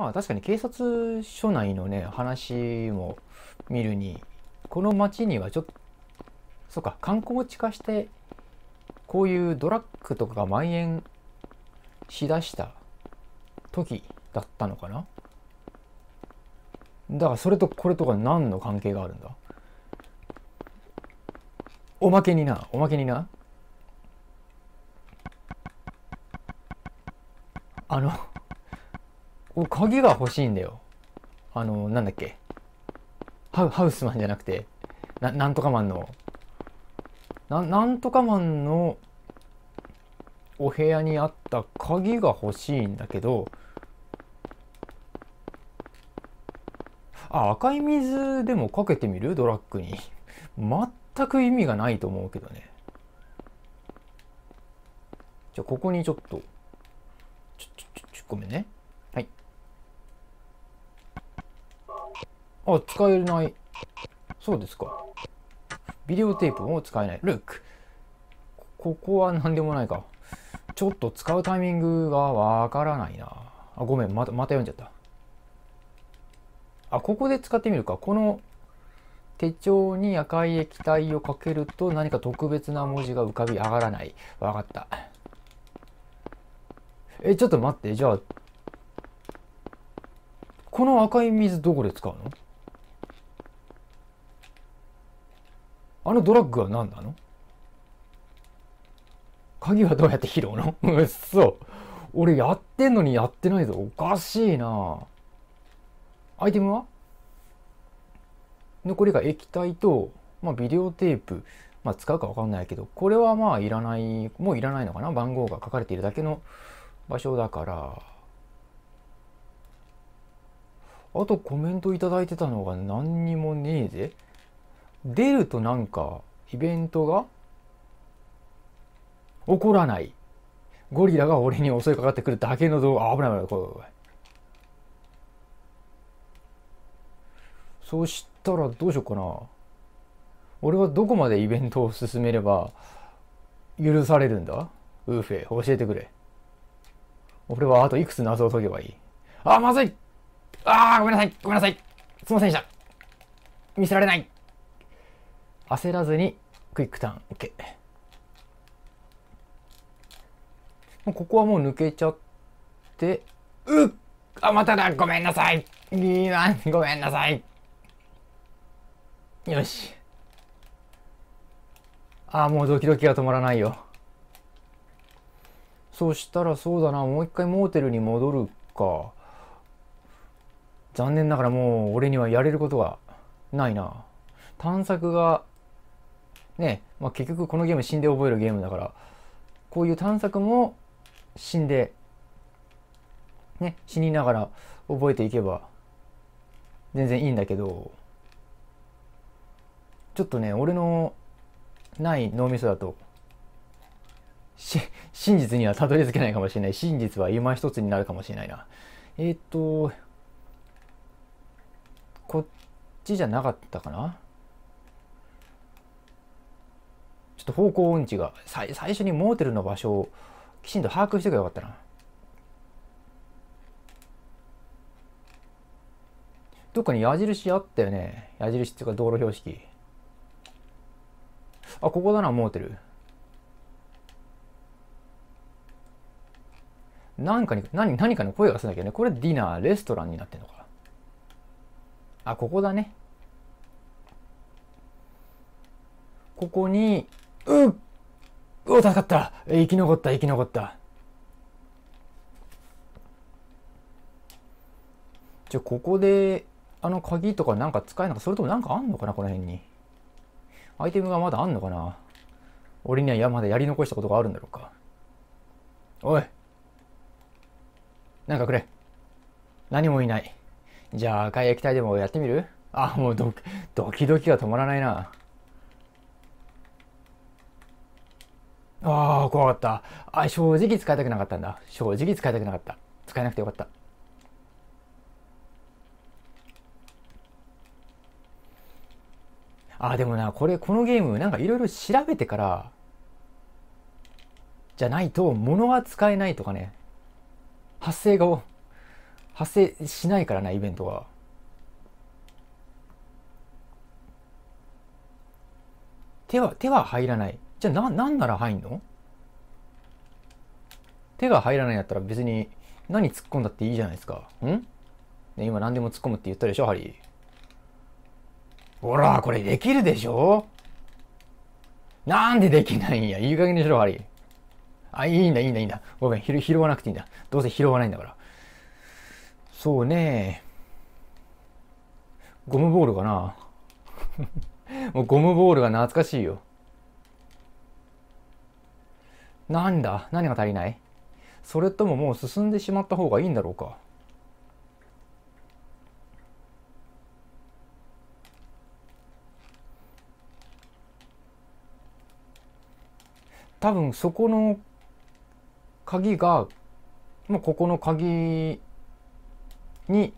まあ確かに警察署内のね話も見るにこの町にはちょっとそうか観光地化してこういうドラッグとかが蔓延しだした時だったのかなだからそれとこれとか何の関係があるんだおまけになおまけになあの鍵が欲しいんだよ。あの、なんだっけ。ハウハウスマンじゃなくて、な、なんとかマンの、な、なんとかマンのお部屋にあった鍵が欲しいんだけど、あ、赤い水でもかけてみるドラッグに。全く意味がないと思うけどね。じゃあ、ここにちょっと、ちょ、ちょ、ちょ、ごめんね。はい。あ、使えない。そうですか。ビデオテープも使えない。ルック。ここは何でもないか。ちょっと使うタイミングがわからないな。あ、ごめん。また、また読んじゃった。あ、ここで使ってみるか。この手帳に赤い液体をかけると何か特別な文字が浮かび上がらない。わかった。え、ちょっと待って。じゃあ、この赤い水どこで使うのあのドラッグは何なの鍵はどうやって拾うの うっそ。俺やってんのにやってないぞ。おかしいなアイテムは残りが液体と、まあ、ビデオテープ。まあ、使うかわかんないけど、これはまあいらない、もういらないのかな番号が書かれているだけの場所だから。あとコメントいただいてたのが何にもねえぜ。出るとなんかイベントが起こらないゴリラが俺に襲いかかってくるだけの動画危ない危ない危いそしたらどうしようかな俺はどこまでイベントを進めれば許されるんだウーフェ教えてくれ俺はあといくつ謎を解けばいいあーまずいあーごめんなさいごめんなさいすいませんでした見せられない焦らずにクイックターン OK ここはもう抜けちゃってうっあまただごめんなさいいいごめんなさいよしああもうドキドキが止まらないよそしたらそうだなもう一回モーテルに戻るか残念ながらもう俺にはやれることがないな探索がね、まあ、結局このゲーム死んで覚えるゲームだから、こういう探索も死んで、ね、死にながら覚えていけば全然いいんだけど、ちょっとね、俺のない脳みそだと、真実にはたどり着けないかもしれない。真実は今一つになるかもしれないな。えー、っと、こっちじゃなかったかなと方向音痴が最最初にモーテルの場所をきちんと把握しておけばよかったな。どっかに矢印あったよね。矢印っていうか道路標識。あ、ここだな、モーテル。何かに、何、何かの声がするんだけどね。これディナー、レストランになってんのか。あ、ここだね。ここにうっお助かった生き残った生き残ったじゃあここであの鍵とかなんか使えなかそれともなんかあんのかなこの辺にアイテムがまだあんのかな俺には山でやり残したことがあるんだろうかおいなんかくれ何もいないじゃあ赤い液体でもやってみるあもうドキドキが止まらないなああ、怖かった。あ、正直使いたくなかったんだ。正直使いたくなかった。使えなくてよかった。あ、でもな、これ、このゲーム、なんかいろいろ調べてから、じゃないと、物は使えないとかね。発生が、発生しないからな、イベントは。手は、手は入らない。じゃあな、なんなら入んの手が入らないんやったら別に何突っ込んだっていいじゃないですか。んね、今何でも突っ込むって言ったでしょ、ハリー。ほら、これできるでしょなんでできないんや。いい加減にしろ、ハリー。あ、いいんだ、いいんだ、いいんだ。ごめん、拾拾わなくていいんだ。どうせ拾わないんだから。そうね。ゴムボールかな。もうゴムボールが懐かしいよ。なんだ何が足りないそれとももう進んでしまった方がいいんだろうか多分そこの鍵がもうここの鍵に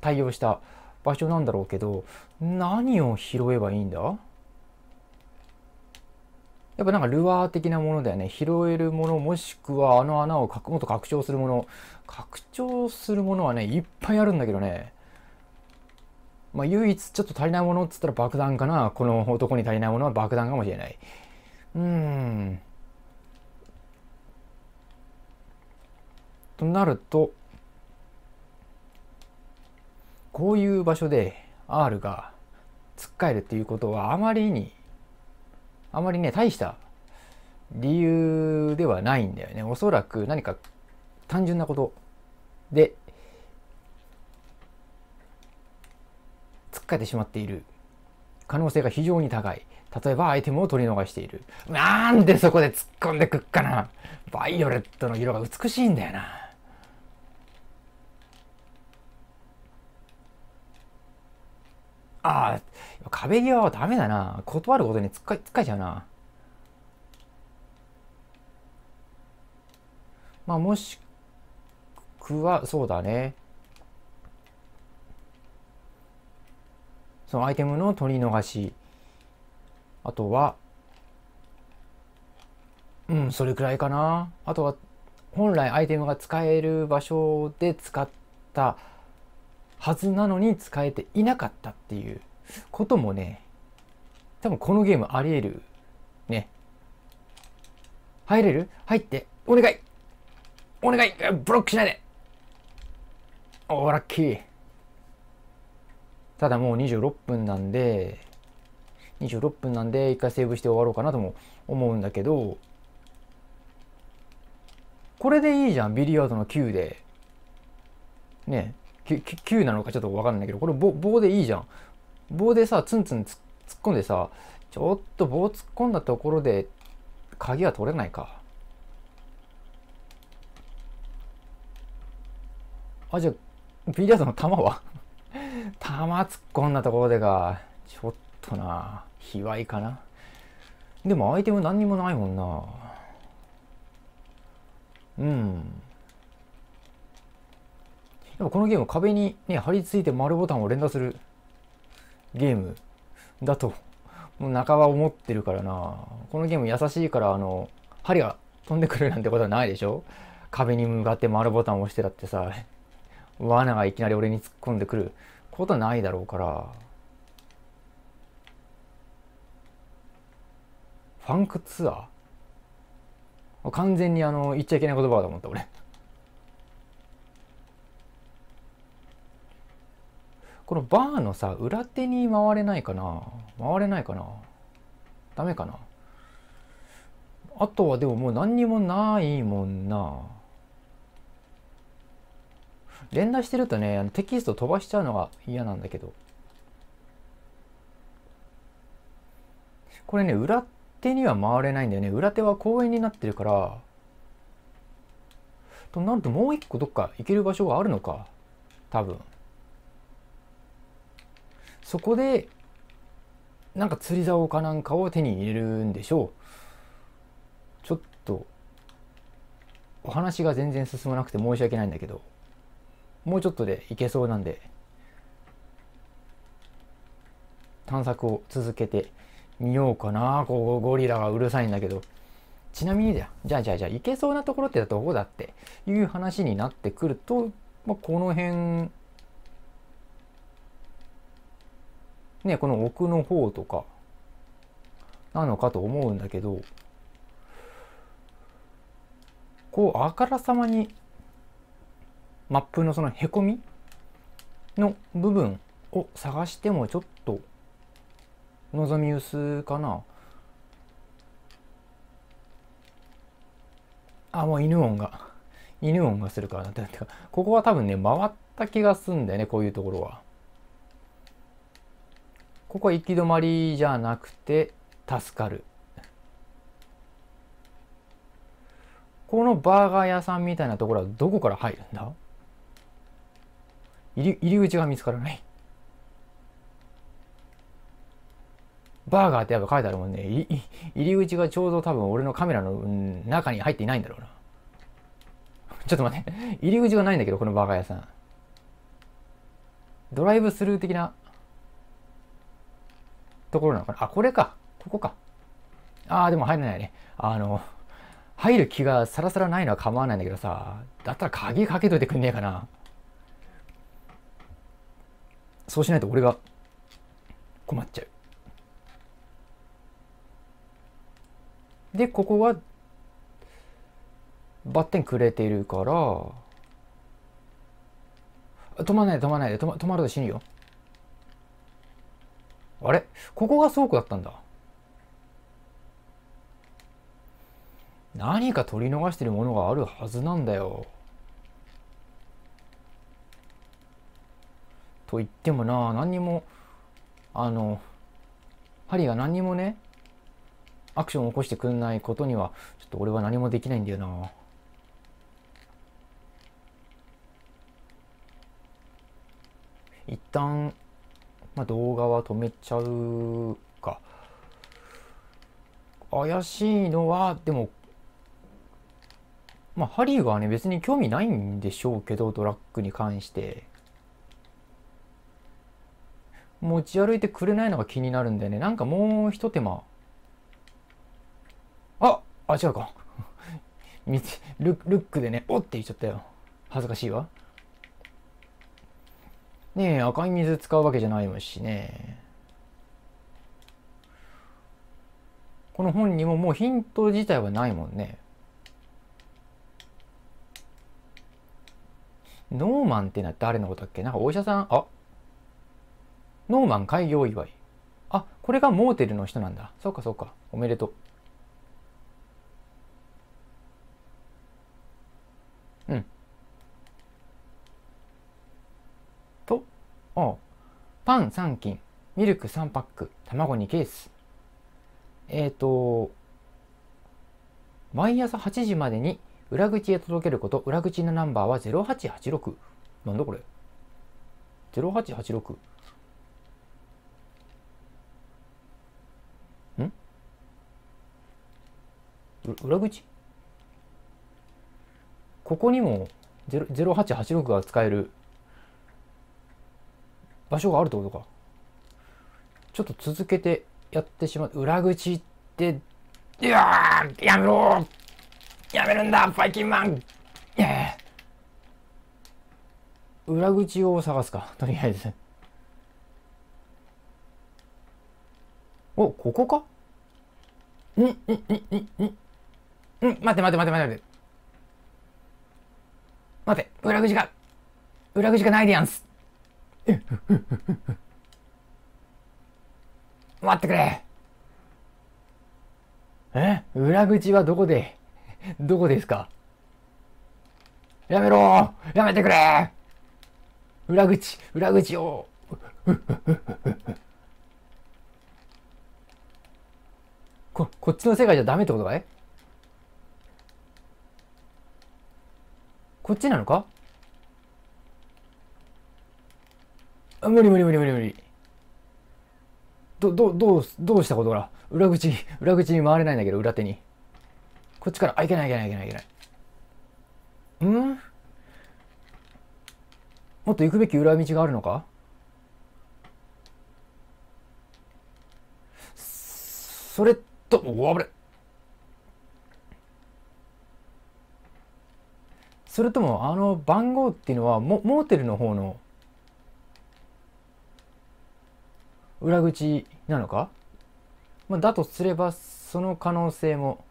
対応した場所なんだろうけど何を拾えばいいんだやっぱなんかルアー的なものだよね。拾えるもの、もしくはあの穴をかくもっと拡張するもの。拡張するものはね、いっぱいあるんだけどね。まあ、唯一ちょっと足りないものっつったら爆弾かな。この男に足りないものは爆弾かもしれない。うーん。となると、こういう場所で R が突っかえるっていうことはあまりにあまりね大した理由ではないんだよねおそらく何か単純なことでつっかえてしまっている可能性が非常に高い例えばアイテムを取り逃しているなんでそこで突っ込んでくっかなバイオレットの色が美しいんだよなああ、壁際はダメだな。断ることにつっかつっかちゃうな。まあ、もしくは、そうだね。そのアイテムの取り逃し。あとは、うん、それくらいかな。あとは、本来アイテムが使える場所で使ったはずなのに使えていなかったっていうこともね、多分このゲームあり得る。ね。入れる入って。お願いお願いブロックしないでおー、ラッキー。ただもう26分なんで、26分なんで一回セーブして終わろうかなとも思うんだけど、これでいいじゃん、ビリヤードの9で。ね9なのかちょっとわかんないけど、これ棒でいいじゃん。棒でさ、ツンツン突っ込んでさ、ちょっと棒突っ込んだところで、鍵は取れないか。あ、じゃあ、ビリヤードの弾は 弾突っ込んだところでか。ちょっとな、卑猥かな。でもアイテム何にもないもんな。うん。でもこのゲーム壁にね、貼り付いて丸ボタンを連打するゲームだと、もう中は思ってるからな。このゲーム優しいから、あの、針が飛んでくるなんてことはないでしょ壁に向かって丸ボタンを押してたってさ、罠がいきなり俺に突っ込んでくることはないだろうから。ファンクツアー完全にあの、言っちゃいけない言葉だと思った俺。このバーのさ、裏手に回れないかな回れないかなダメかなあとはでももう何にもないもんな。連打してるとね、テキスト飛ばしちゃうのが嫌なんだけど。これね、裏手には回れないんだよね。裏手は公園になってるから。となるともう一個どっか行ける場所があるのか。多分。そこでなんか釣り竿かなんかを手に入れるんでしょうちょっとお話が全然進まなくて申し訳ないんだけどもうちょっとでいけそうなんで探索を続けてみようかなこうゴリラがうるさいんだけどちなみにだよじゃあじゃあじゃあいけそうなところってどこだっていう話になってくると、まあ、この辺ね、この奥の方とか、なのかと思うんだけど、こう、あからさまに、マップのそのへこみの部分を探してもちょっと望み薄かな。あ、もう犬音が、犬音がするからな。ってか、ここは多分ね、回った気がすんだよね、こういうところは。ここは行き止まりじゃなくて、助かる。このバーガー屋さんみたいなところはどこから入るんだ入り口が見つからない。バーガーってやっぱ書いてあるもんね。入り口がちょうど多分俺のカメラの中に入っていないんだろうな。ちょっと待って。入り口がないんだけど、このバーガー屋さん。ドライブスルー的なところなのかな。あ、これか。ここか。ああ、でも入らないね。あの、入る気がさらさらないのは構わないんだけどさ、だったら鍵かけといてくんねえかな。そうしないと俺が困っちゃう。で、ここは、バッテンくれてるから、止まらないで止まらないで止ま止まると死ぬよ。あれここが倉庫だったんだ。何か取り逃してるものがあるはずなんだよ。と言ってもな、何にも、あの、ハリーが何にもね、アクションを起こしてくんないことには、ちょっと俺は何もできないんだよな。一旦まあ、動画は止めちゃうか。怪しいのは、でも、まあ、ハリーはね、別に興味ないんでしょうけど、ドラッグに関して。持ち歩いてくれないのが気になるんでね、なんかもう一手間。ああ、違うか。ルルックでね、おって言っちゃったよ。恥ずかしいわ。ねえ、赤い水使うわけじゃないしね。この本にももうヒント自体はないもんね。ノーマンってのは誰のことだっけなんかお医者さん、あノーマン開業祝い。あ、これがモーテルの人なんだ。そうかそうか。おめでとう。うん。おパン3斤、ミルク3パック、卵2ケース。えっ、ー、と、毎朝8時までに裏口へ届けること、裏口のナンバーは0886。なんだこれ ?0886。ん裏口ここにも0886が使える場所があるってことかちょっと続けてやってしまう裏口っていやーやめろやめるんだバイキンマン裏口を探すかとりあえずおここかんんんんんん待って待って待って待って待って裏口が裏口がないでやんす待ってくれえ裏口はどこでどこですかやめろやめてくれ裏口裏口をこ、こっちの世界じゃダメってことかいこっちなのかあ無理無理無理無理無理どどどうどうしたことか裏口に 裏口に回れないんだけど裏手にこっちからあいけないいけないいけないいけないうんもっと行くべき裏道があるのかそれとおぶれそれともあの番号っていうのはモモーテルの方の裏口なのか、まあ、だとすればその可能性も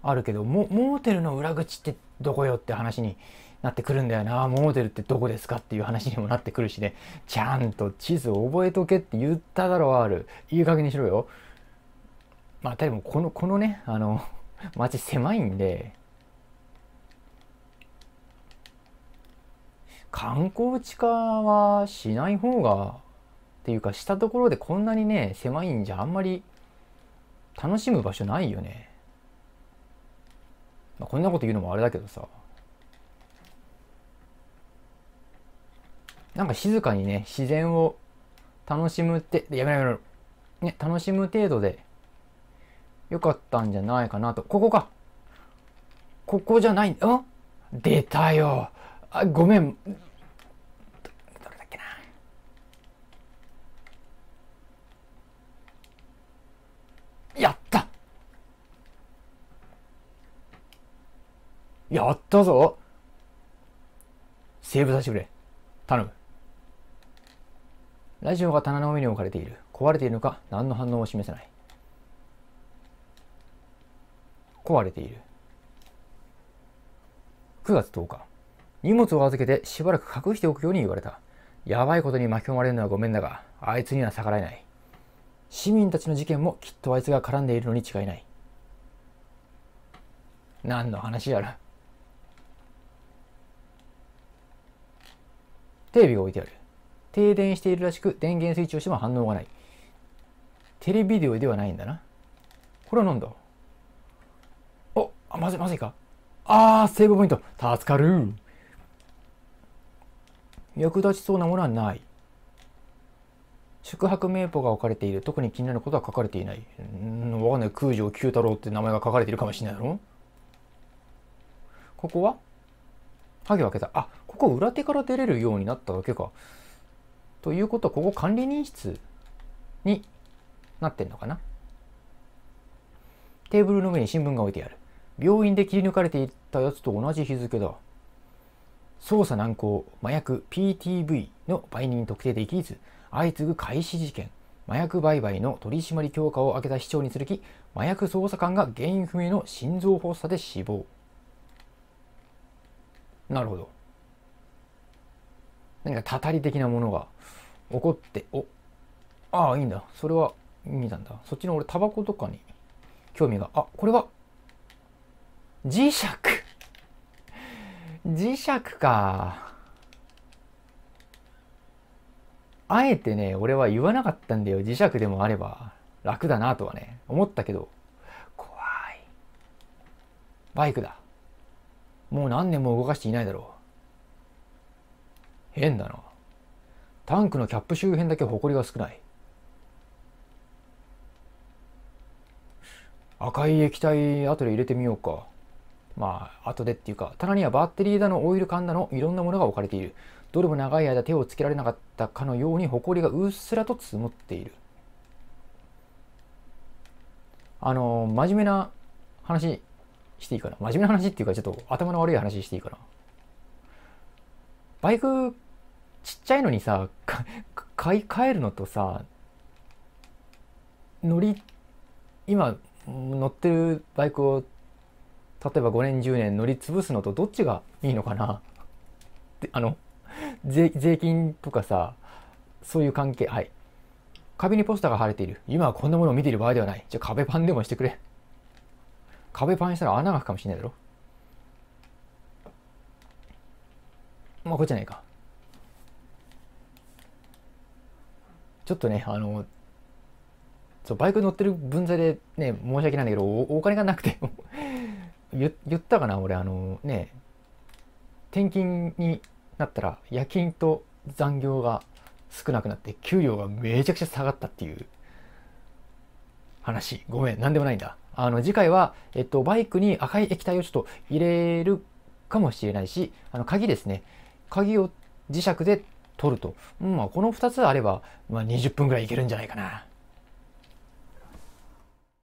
あるけどモーテルの裏口ってどこよって話になってくるんだよなモーテルってどこですかっていう話にもなってくるしねちゃんと地図を覚えとけって言っただろあるいい加減にしろよまあでもこのこのねあの 街狭いんで観光地化はしない方がっていうかしたところでこんなにね狭いんじゃあんまり楽しむ場所ないよね、まあ、こんなこと言うのもあれだけどさなんか静かにね自然を楽しむってやめろやめろね楽しむ程度でよかったんじゃないかなとここかここじゃないん出たよあごめんやったやったぞセーブさせてくれ。頼む。ラジオが棚の上に置かれている。壊れているのか何の反応も示せない。壊れている。9月10日。荷物を預けてしばらく隠しておくように言われた。やばいことに巻き込まれるのはごめんだが、あいつには逆らえない。市民たちの事件もきっとあいつが絡んでいるのに違いない何の話やらテレビが置いてある停電しているらしく電源スイッチをしても反応がないテレビデオではないんだなこれは何だおあまずいまずいかああセーブポイント助かる役立ちそうなものはない宿泊名簿が置かれている特に気になることは書かれていないんわかんない空城九太郎って名前が書かれているかもしれないだろここは鍵を開けたあここ裏手から出れるようになっただけかということはここ管理人室になってんのかなテーブルの上に新聞が置いてある病院で切り抜かれていたやつと同じ日付だ捜査難航麻薬 PTV の売人特定できず相次ぐ開始事件麻薬売買の取り締まり強化を挙げた市長に続き麻薬捜査官が原因不明の心臓発作で死亡なるほど何かたたり的なものが起こっておああいいんだそれは見たんだそっちの俺タバコとかに興味があこれは磁石磁石かあえてね、俺は言わなかったんだよ。磁石でもあれば楽だなとはね、思ったけど、怖い。バイクだ。もう何年も動かしていないだろう。変だな。タンクのキャップ周辺だけ埃が少ない。赤い液体後で入れてみようか。まあ、後でっていうか、棚にはバッテリーだの、オイル缶だの、いろんなものが置かれている。どれも長い間手をつけられなかったかのように、埃がうっすらと積もっている。あの、真面目な話していいかな。真面目な話っていうか、ちょっと頭の悪い話していいかな。バイク、ちっちゃいのにさ、買い替えるのとさ、乗り、今乗ってるバイクを例えば5年10年乗り潰すのとどっちがいいのかなであの税金とかさそういう関係はい壁にポスターが貼れている今はこんなものを見ている場合ではないじゃあ壁パンでもしてくれ壁パンしたら穴が開くかもしれないだろまあこっちじゃないかちょっとねあのそうバイク乗ってる分際でね申し訳ないんだけどおお金がなくて言ったかな俺あのね転勤になったら夜勤と残業が少なくなって給料がめちゃくちゃ下がったっていう話ごめん何でもないんだあの次回は、えっと、バイクに赤い液体をちょっと入れるかもしれないしあの鍵ですね鍵を磁石で取ると、うんまあ、この2つあれば、まあ、20分ぐらいいけるんじゃないかな。